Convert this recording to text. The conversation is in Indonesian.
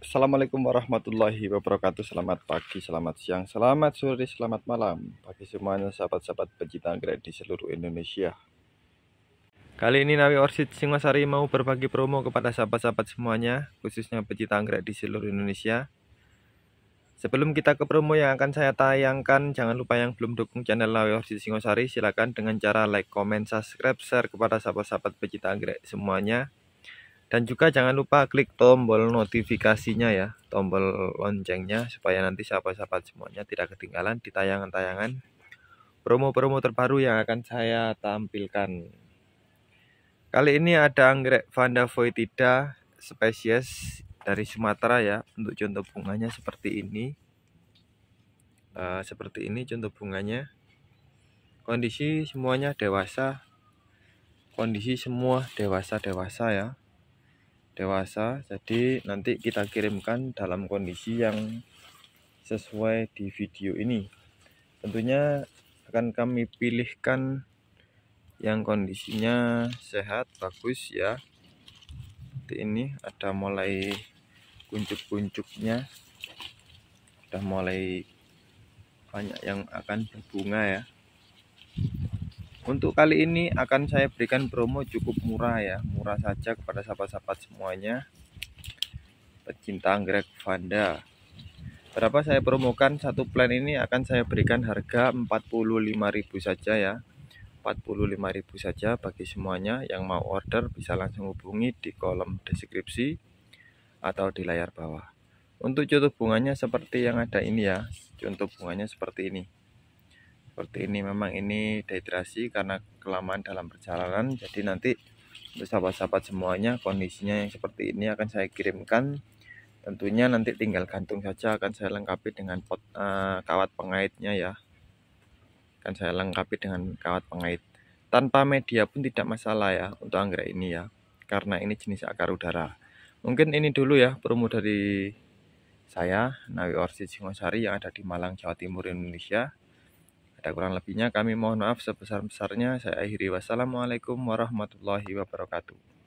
Assalamualaikum warahmatullahi wabarakatuh Selamat pagi, selamat siang, selamat sore, selamat malam Bagi semuanya sahabat-sahabat pecinta anggrek di seluruh Indonesia Kali ini Nawi Orsid Singosari mau berbagi promo kepada sahabat-sahabat semuanya Khususnya pecinta anggrek di seluruh Indonesia Sebelum kita ke promo yang akan saya tayangkan, jangan lupa yang belum dukung channel Nawi Orsi Singosari, Silahkan dengan cara like, comment, subscribe, share kepada sahabat-sahabat pecinta anggrek semuanya dan juga jangan lupa klik tombol notifikasinya ya tombol loncengnya supaya nanti sahabat-sahabat semuanya tidak ketinggalan di tayangan-tayangan promo-promo terbaru yang akan saya tampilkan kali ini ada anggrek Vanda voitida spesies dari Sumatera ya untuk contoh bunganya seperti ini uh, seperti ini contoh bunganya kondisi semuanya dewasa kondisi semua dewasa-dewasa ya dewasa jadi nanti kita kirimkan dalam kondisi yang sesuai di video ini tentunya akan kami pilihkan yang kondisinya sehat bagus ya seperti ini ada mulai kuncup-kuncupnya sudah mulai banyak yang akan berbunga ya untuk kali ini akan saya berikan promo cukup murah ya, murah saja kepada sahabat-sahabat semuanya. Pecinta anggrek Vanda. Berapa saya promokan satu plan ini akan saya berikan harga 45.000 saja ya. 45.000 saja bagi semuanya yang mau order bisa langsung hubungi di kolom deskripsi atau di layar bawah. Untuk contoh bunganya seperti yang ada ini ya. Contoh bunganya seperti ini seperti ini memang ini dehidrasi karena kelamaan dalam perjalanan jadi nanti untuk sahabat-sahabat semuanya kondisinya yang seperti ini akan saya kirimkan tentunya nanti tinggal gantung saja akan saya lengkapi dengan pot, uh, kawat pengaitnya ya akan saya lengkapi dengan kawat pengait tanpa media pun tidak masalah ya untuk anggrek ini ya karena ini jenis akar udara mungkin ini dulu ya promo dari saya Nawi Orsi Singosari yang ada di Malang Jawa Timur Indonesia ada ya, kurang lebihnya kami mohon maaf sebesar-besarnya. Saya akhiri wassalamualaikum warahmatullahi wabarakatuh.